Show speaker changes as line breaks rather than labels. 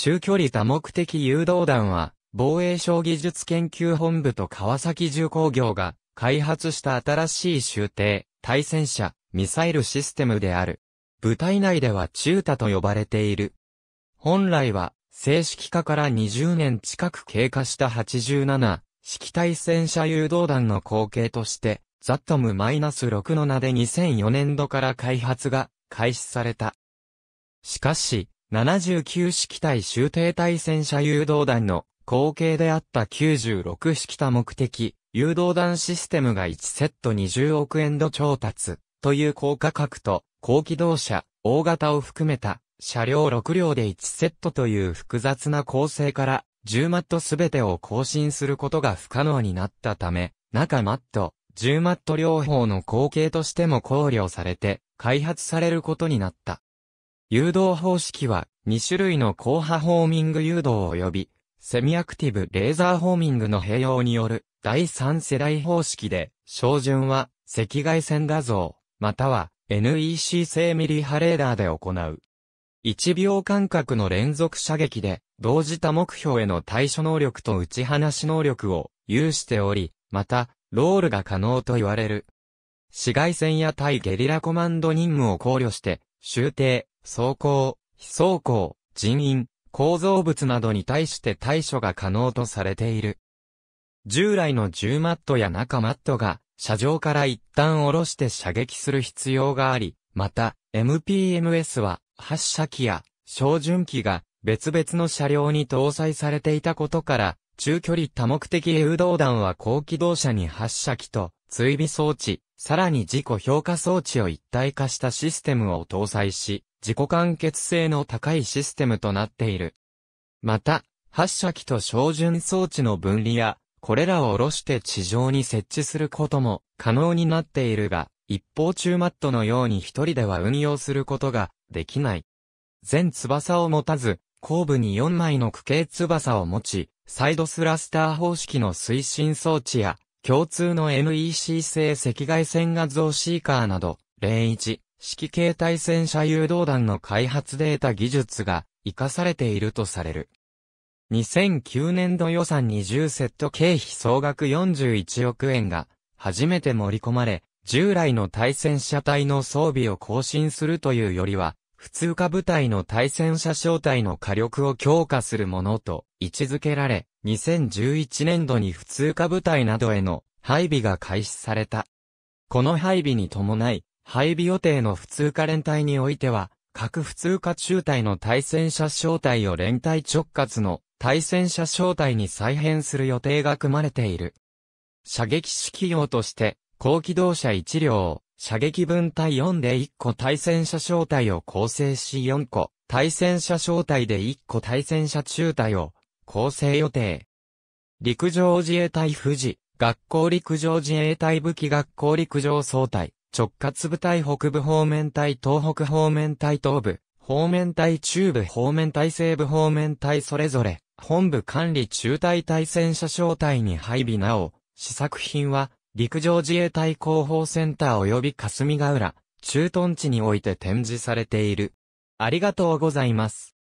中距離多目的誘導弾は、防衛省技術研究本部と川崎重工業が開発した新しい集艇、対戦車、ミサイルシステムである。部隊内では中太と呼ばれている。本来は、正式化から20年近く経過した87、式対戦車誘導弾の後継として、ザットム -6 の名で2004年度から開発が開始された。しかし、79式対集艇対戦車誘導弾の後継であった96式多目的誘導弾システムが1セット20億円度調達という高価格と高機動車、大型を含めた車両6両で1セットという複雑な構成から10マットすべてを更新することが不可能になったため、中マット、10マット両方の後継としても考慮されて開発されることになった。誘導方式は2種類の高波ホーミング誘導及びセミアクティブレーザーホーミングの併用による第3世代方式で、照準は赤外線画像、または NEC 製ミリ波レーダーで行う。1秒間隔の連続射撃で、同時多目標への対処能力と打ち放し能力を有しており、また、ロールが可能と言われる。紫外線や対ゲリラコマンド任務を考慮して、終定、走行、非走行、人員、構造物などに対して対処が可能とされている。従来の重マットや中マットが、車上から一旦下ろして射撃する必要があり、また、MPMS は、発射機や、照準機が、別々の車両に搭載されていたことから、中距離多目的誘導弾は高機動車に発射機と、追尾装置、さらに自己評価装置を一体化したシステムを搭載し、自己完結性の高いシステムとなっている。また、発射機と照準装置の分離や、これらを下ろして地上に設置することも可能になっているが、一方中マットのように一人では運用することができない。全翼を持たず、後部に4枚の区形翼を持ち、サイドスラスター方式の推進装置や、共通の NEC 製赤外線画像シーカーなど、01、式形態戦車誘導弾の開発データ技術が活かされているとされる。2009年度予算20セット経費総額41億円が初めて盛り込まれ、従来の対戦車体の装備を更新するというよりは、普通科部隊の対戦車小隊の火力を強化するものと位置づけられ、2011年度に普通科部隊などへの配備が開始された。この配備に伴い、配備予定の普通科連隊においては、各普通科中隊の対戦車小隊を連隊直轄の対戦車小隊に再編する予定が組まれている。射撃式用として、高機動車1両を、射撃分隊4で1個対戦車小隊を構成し4個、対戦車小隊で1個対戦車中隊を構成予定。陸上自衛隊富士、学校陸上自衛隊武器学校陸上総隊、直轄部隊北部方面隊東北方面隊東部、方面隊中部方面隊西部方面隊それぞれ、本部管理中隊対戦車小隊に配備なお、試作品は、陸上自衛隊広報センター及び霞ヶ浦、駐屯地において展示されている。ありがとうございます。